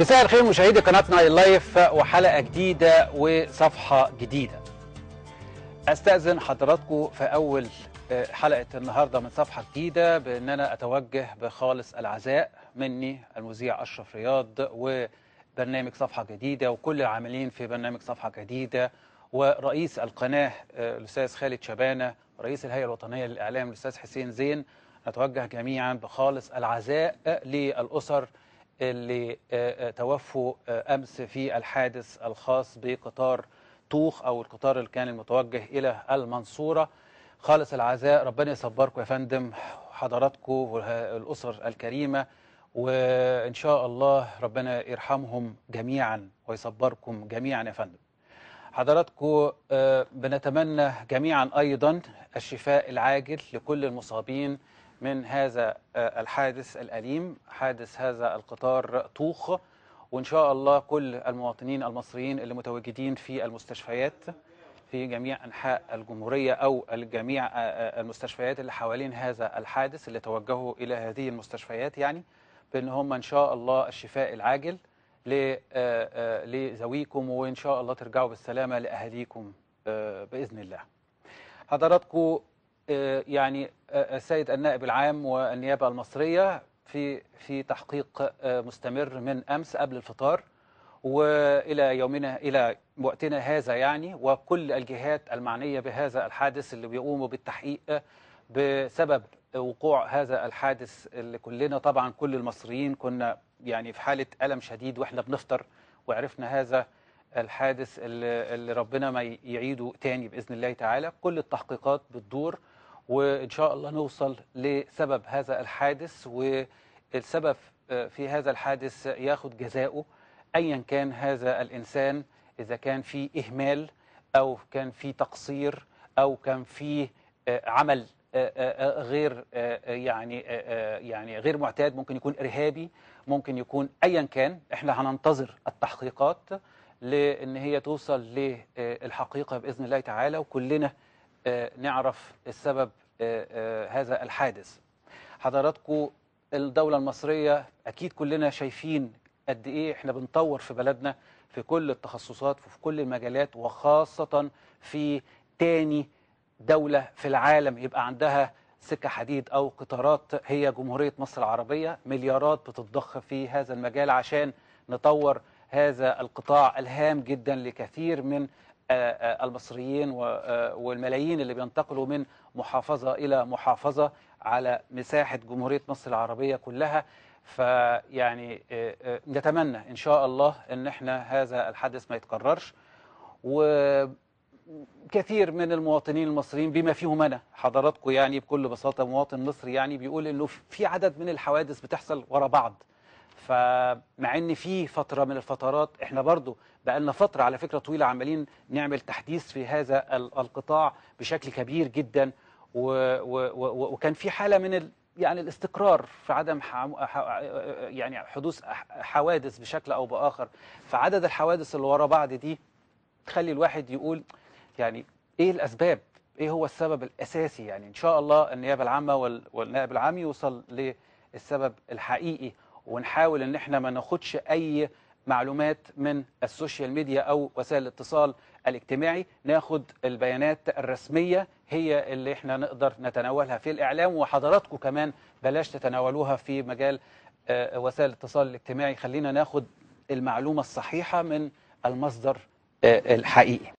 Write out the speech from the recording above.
مساء الخير مشاهدي قناة ناي لايف وحلقة جديدة وصفحة جديدة أستأذن حضراتكم في أول آه، حلقة النهاردة من صفحة جديدة بأن أنا أتوجه بخالص العزاء مني المذيع أشرف رياض وبرنامج صفحة جديدة وكل العاملين في برنامج صفحة جديدة ورئيس القناة آه، الأستاذ خالد شبانة رئيس الهيئة الوطنية للإعلام الأستاذ حسين زين نتوجه جميعا بخالص العزاء للأسر اللي آه، آه، توفوا آه، امس في الحادث الخاص بقطار طوخ او القطار اللي كان المتوجه الى المنصوره خالص العزاء ربنا يصبركم يا فندم حضراتكم والاسر الكريمه وان شاء الله ربنا يرحمهم جميعا ويصبركم جميعا يا فندم حضراتكم بنتمنى جميعا ايضا الشفاء العاجل لكل المصابين من هذا آه، الحادث الأليم حادث هذا القطار طوخ وإن شاء الله كل المواطنين المصريين اللي متواجدين في المستشفيات في جميع أنحاء الجمهورية أو جميع آه، آه، المستشفيات اللي حوالين هذا الحادث اللي توجهوا إلى هذه المستشفيات يعني بأن هم إن شاء الله الشفاء العاجل لذويكم وإن شاء الله ترجعوا بالسلامة لأهاليكم بإذن الله حضراتكم آه، يعني السيد آه، آه، النائب العام والنيابه المصريه في في تحقيق مستمر من امس قبل الفطار والى يومنا الى وقتنا هذا يعني وكل الجهات المعنيه بهذا الحادث اللي بيقوموا بالتحقيق بسبب وقوع هذا الحادث اللي كلنا طبعا كل المصريين كنا يعني في حاله الم شديد واحنا بنفطر وعرفنا هذا الحادث اللي ربنا ما يعيده تاني باذن الله تعالى كل التحقيقات بتدور وإن شاء الله نوصل لسبب هذا الحادث والسبب آه، في هذا الحادث ياخد جزاؤه أيا كان هذا الإنسان إذا كان في إهمال أو كان في تقصير أو كان في آه، عمل آه، غير يعني يعني غير معتاد ممكن يكون ارهابي ممكن يكون ايا كان احنا هننتظر التحقيقات لان هي توصل للحقيقه باذن الله تعالى وكلنا آه، نعرف السبب آه، آه، هذا الحادث حضراتكم الدولة المصرية أكيد كلنا شايفين قد إيه إحنا بنطور في بلدنا في كل التخصصات وفي كل المجالات وخاصة في تاني دولة في العالم يبقى عندها سكة حديد أو قطارات هي جمهورية مصر العربية مليارات بتتضخ في هذا المجال عشان نطور هذا القطاع الهام جدا لكثير من آه، آه، المصريين آه، والملايين اللي بينتقلوا من محافظة إلى محافظة على مساحة جمهورية مصر العربية كلها فيعني نتمنى إن شاء الله أن احنا هذا الحدث ما يتكررش وكثير من المواطنين المصريين بما فيهم أنا حضراتكم يعني بكل بساطة مواطن مصري يعني بيقول أنه في عدد من الحوادث بتحصل ورا بعض فمع ان في فتره من الفترات احنا برضو بقالنا فتره على فكره طويله عمالين نعمل تحديث في هذا القطاع بشكل كبير جدا و و و وكان في حاله من ال يعني الاستقرار في عدم يعني حدوث حوادث بشكل او باخر فعدد الحوادث اللي ورا بعض دي تخلي الواحد يقول يعني ايه الاسباب ايه هو السبب الاساسي يعني ان شاء الله النيابه العامه والنائب العام يوصل للسبب الحقيقي ونحاول ان احنا ما ناخدش اي معلومات من السوشيال ميديا او وسائل الاتصال الاجتماعي ناخد البيانات الرسميه هي اللي احنا نقدر نتناولها في الاعلام وحضراتكم كمان بلاش تتناولوها في مجال آه، وسائل الاتصال الاجتماعي خلينا ناخد المعلومه الصحيحه من المصدر آه، الحقيقي